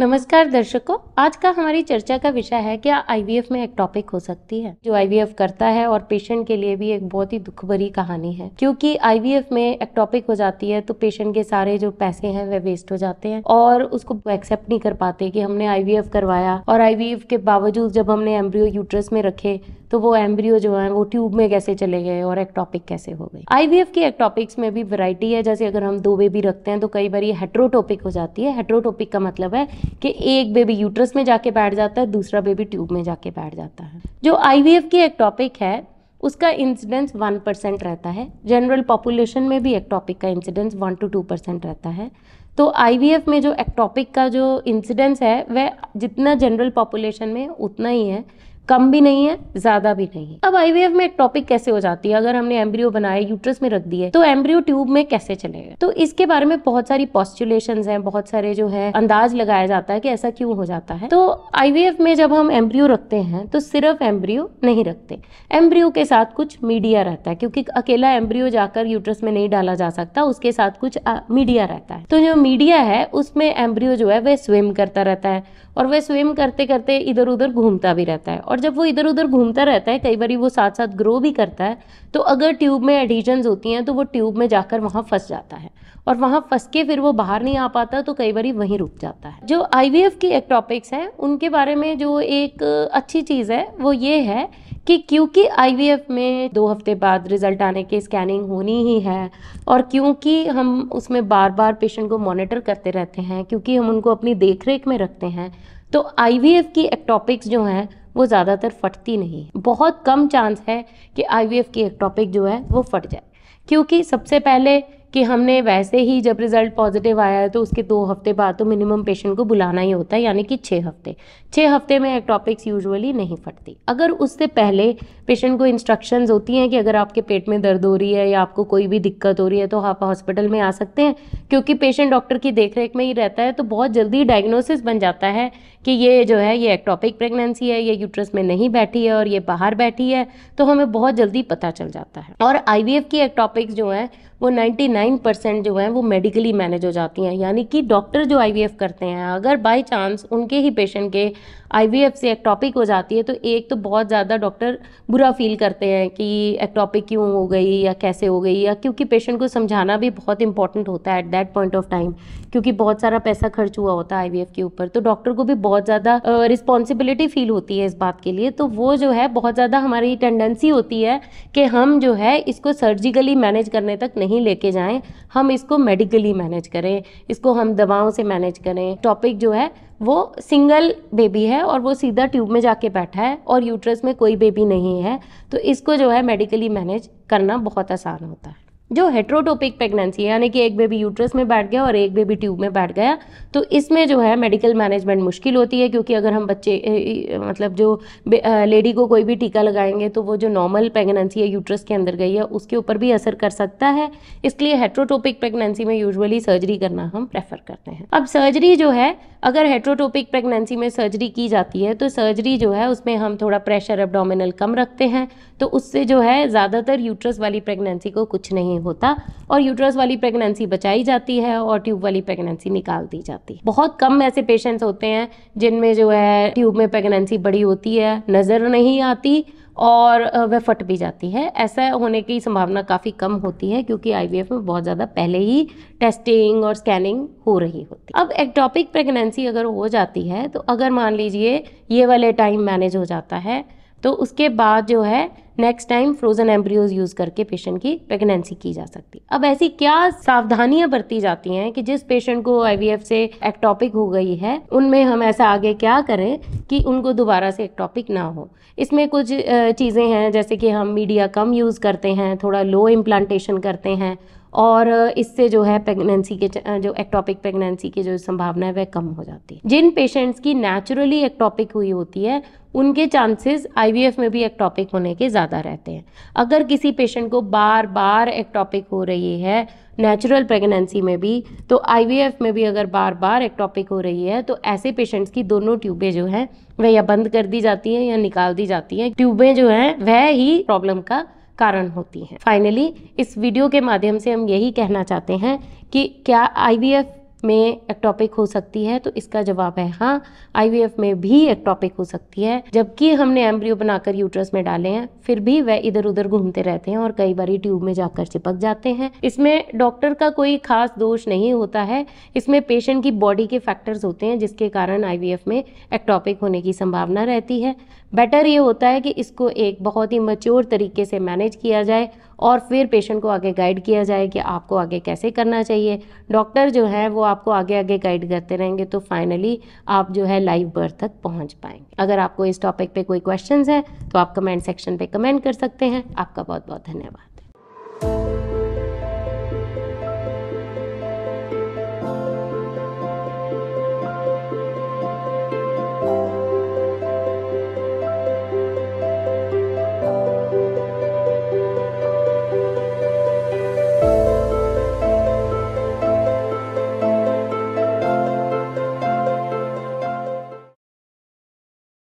नमस्कार दर्शकों आज का हमारी चर्चा का विषय है क्या आईवीएफ में एक टॉपिक हो सकती है जो आईवीएफ करता है और पेशेंट के लिए भी एक बहुत ही दुख भरी कहानी है क्योंकि आईवीएफ में एक टॉपिक हो जाती है तो पेशेंट के सारे जो पैसे हैं वे वेस्ट हो जाते हैं और उसको एक्सेप्ट नहीं कर पाते कि हमने आईवीएफ करवाया और आईवीएफ के बावजूद जब हमने एम्ब्रियो यूट्रस में रखे तो वो एम्ब्रियो जो है वो ट्यूब में कैसे चले गए और एक टॉपिक कैसे हो गई आईवीएफ की एक टॉपिक्स में भी वैरायटी है जैसे अगर हम दो बेबी रखते हैं तो कई बार ये हेट्रोटॉपिक हो जाती है हेट्रोटॉपिक का मतलब है कि एक बेबी यूट्रस में जाके बैठ जाता है दूसरा बेबी ट्यूब में जाके बैठ जाता है जो आई की एक टॉपिक है उसका इंसिडेंस वन परसेंट रहता है जनरल पॉपुलेशन में भी एक्टॉपिक का incidence one to two percent रहता है तो आई में जो एक्टॉपिक का जो इंसिडेंस है वह जितना जनरल पॉपुलेशन में उतना ही है कम भी नहीं है ज्यादा भी नहीं है अब आईवीएफ में एक टॉपिक कैसे हो जाती है अगर हमने एम्ब्रियो बनाया यूट्रस में रख दिए तो एम्ब्रियो ट्यूब में कैसे चलेगा तो इसके बारे में बहुत सारी पॉस्टुलेशन है बहुत सारे जो है अंदाज लगाया जाता है कि ऐसा क्यों हो जाता है तो आईवीएफ में जब हम एम्ब्रियो रखते हैं तो सिर्फ एम्ब्रियो नहीं रखते एम्ब्रियो के साथ कुछ मीडिया रहता है क्योंकि अकेला एम्ब्रियो जाकर यूट्रस में नहीं डाला जा सकता उसके साथ कुछ मीडिया रहता है तो जो मीडिया है उसमें एम्ब्रियो जो है वह स्विम करता रहता है और वह स्विम करते करते इधर उधर घूमता भी रहता है और जब वो इधर उधर घूमता रहता है कई बार वो साथ साथ ग्रो भी करता है तो अगर ट्यूब में एडिशन्स होती हैं तो वो ट्यूब में जाकर वहाँ फंस जाता है और वहाँ फंस के फिर वो बाहर नहीं आ पाता तो कई बार वहीं रुक जाता है जो आई की एक टॉपिक्स हैं उनके बारे में जो एक अच्छी चीज़ है वो ये है कि क्योंकि एफ में दो हफ्ते बाद रिजल्ट आने की स्कैनिंग होनी ही है और क्योंकि हम उसमें बार बार पेशेंट को मॉनिटर करते रहते हैं क्योंकि हम उनको अपनी देख रेख में रखते हैं तो एफ की एक्टॉपिक्स जो हैं वो ज़्यादातर फटती नहीं बहुत कम चांस है कि आई वी एफ की एक टॉपिक जो है वो फट जाए क्योंकि सबसे पहले कि हमने वैसे ही जब रिज़ल्ट पॉजिटिव आया है तो उसके दो हफ्ते बाद तो मिनिमम पेशेंट को बुलाना ही होता है यानी कि छः हफ्ते छः हफ्ते में एक्टॉपिक्स यूजुअली नहीं फटती अगर उससे पहले पेशेंट को इंस्ट्रक्शंस होती हैं कि अगर आपके पेट में दर्द हो रही है या आपको कोई भी दिक्कत हो रही है तो आप हॉस्पिटल में आ सकते हैं क्योंकि पेशेंट डॉक्टर की देख में ही रहता है तो बहुत जल्दी डायग्नोसिस बन जाता है कि ये जो है ये एक्टॉपिक प्रेगनेंसी है ये यूट्रस में नहीं बैठी है और ये बाहर बैठी है तो हमें बहुत जल्दी पता चल जाता है और आई की एक्टॉपिक्स जो है वो 99 परसेंट जो है वो मेडिकली मैनेज हो जाती हैं यानी कि डॉक्टर जो आईवीएफ करते हैं अगर बाय चांस उनके ही पेशेंट के आईवीएफ से एक्टॉपिक हो जाती है तो एक तो बहुत ज़्यादा डॉक्टर बुरा फील करते हैं कि एक्टॉपिक क्यों हो गई या कैसे हो गई या क्योंकि पेशेंट को समझाना भी बहुत इंपॉर्टेंट होता है at that point of time क्योंकि बहुत सारा पैसा खर्च हुआ होता है आई के ऊपर तो डॉक्टर को भी बहुत ज़्यादा रिस्पॉन्सिबिलिटी फील होती है इस बात के लिए तो वो जो है बहुत ज़्यादा हमारी टेंडेंसी होती है कि हम जो है इसको सर्जिकली मैनेज करने तक नहीं नहीं लेके जाएं हम इसको मेडिकली मैनेज करें इसको हम दवाओं से मैनेज करें टॉपिक जो है वो सिंगल बेबी है और वो सीधा ट्यूब में जाके बैठा है और यूट्रस में कोई बेबी नहीं है तो इसको जो है मेडिकली मैनेज करना बहुत आसान होता है जो हेट्रोटोपिक प्रेगनेंसी है यानी कि एक बेबी यूट्रस में बैठ गया और एक बेबी ट्यूब में बैठ गया तो इसमें जो है मेडिकल मैनेजमेंट मुश्किल होती है क्योंकि अगर हम बच्चे मतलब जो लेडी को कोई भी टीका लगाएंगे तो वो जो नॉर्मल प्रेगनेंसी है यूट्रस के अंदर गई है उसके ऊपर भी असर कर सकता है इसलिए हेट्रोटोपिक प्रेगनेंसी में यूजली सर्जरी करना हम प्रेफर करते हैं अब सर्जरी जो है अगर हेट्रोटोपिक प्रेगनेंसी में सर्जरी की जाती है तो सर्जरी जो है उसमें हम थोड़ा प्रेशर अब कम रखते हैं तो उससे जो है ज़्यादातर यूट्रस वाली प्रेगनेंसी को कुछ नहीं होता और यूट्रस वाली प्रेगनेंसी बचाई जाती है और ट्यूब वाली प्रेगनेंसी निकाल दी जाती है बहुत कम ऐसे पेशेंट्स होते हैं जिनमें जो है ट्यूब में प्रेगनेंसी बड़ी होती है नज़र नहीं आती और वह फट भी जाती है ऐसा होने की संभावना काफ़ी कम होती है क्योंकि आई में बहुत ज़्यादा पहले ही टेस्टिंग और स्कैनिंग हो रही होती है अब एक्टॉपिक प्रेगनेंसी अगर हो जाती है तो अगर मान लीजिए ये वाले टाइम मैनेज हो जाता है तो उसके बाद जो है next time frozen embryos use करके पेशेंट की प्रेगनेंसी की जा सकती है अब ऐसी क्या सावधानियां बरती जाती हैं कि जिस पेशेंट को आईवीएफ से एक्टॉपिक हो गई है उनमें हम ऐसा आगे क्या करें कि उनको दोबारा से एक्टॉपिक ना हो इसमें कुछ चीज़ें हैं जैसे कि हम मीडिया कम यूज़ करते हैं थोड़ा लो इम्प्लांटेशन करते हैं और इससे जो है प्रेगनेंसी के जो एक्टॉपिक प्रेगनेंसी की जो संभावना है वह कम हो जाती है जिन पेशेंट्स की नेचुरली एक्टॉपिक हुई होती है उनके चांसेस आईवीएफ में भी एक्टॉपिक होने के ज़्यादा रहते हैं अगर किसी पेशेंट को बार बार एक्टॉपिक हो रही है नेचुरल प्रेगनेंसी में भी तो आईवीएफ में भी अगर बार बार एक्टॉपिक हो रही है तो ऐसे पेशेंट्स की दोनों ट्यूबें जो हैं वह या बंद कर दी जाती हैं या निकाल दी जाती हैं ट्यूबें जो हैं वह ही प्रॉब्लम का कारण होती हैं फाइनली इस वीडियो के माध्यम से हम यही कहना चाहते हैं कि क्या आई में एक्टॉपिक हो सकती है तो इसका जवाब है हाँ आई में भी एक्टॉपिक हो सकती है जबकि हमने एम्ब्रियो बनाकर यूट्रस में डाले हैं फिर भी वह इधर उधर घूमते रहते हैं और कई बार ट्यूब में जाकर चिपक जाते हैं इसमें डॉक्टर का कोई खास दोष नहीं होता है इसमें पेशेंट की बॉडी के फैक्टर्स होते हैं जिसके कारण आई में एक्टॉपिक होने की संभावना रहती है बेटर ये होता है कि इसको एक बहुत ही मच्योर तरीके से मैनेज किया जाए और फिर पेशेंट को आगे गाइड किया जाए कि आपको आगे कैसे करना चाहिए डॉक्टर जो है वो आपको आगे आगे गाइड करते रहेंगे तो फाइनली आप जो है लाइव बर्थ तक पहुंच पाएंगे अगर आपको इस टॉपिक पे कोई क्वेश्चंस है तो आप कमेंट सेक्शन पे कमेंट कर सकते हैं आपका बहुत बहुत धन्यवाद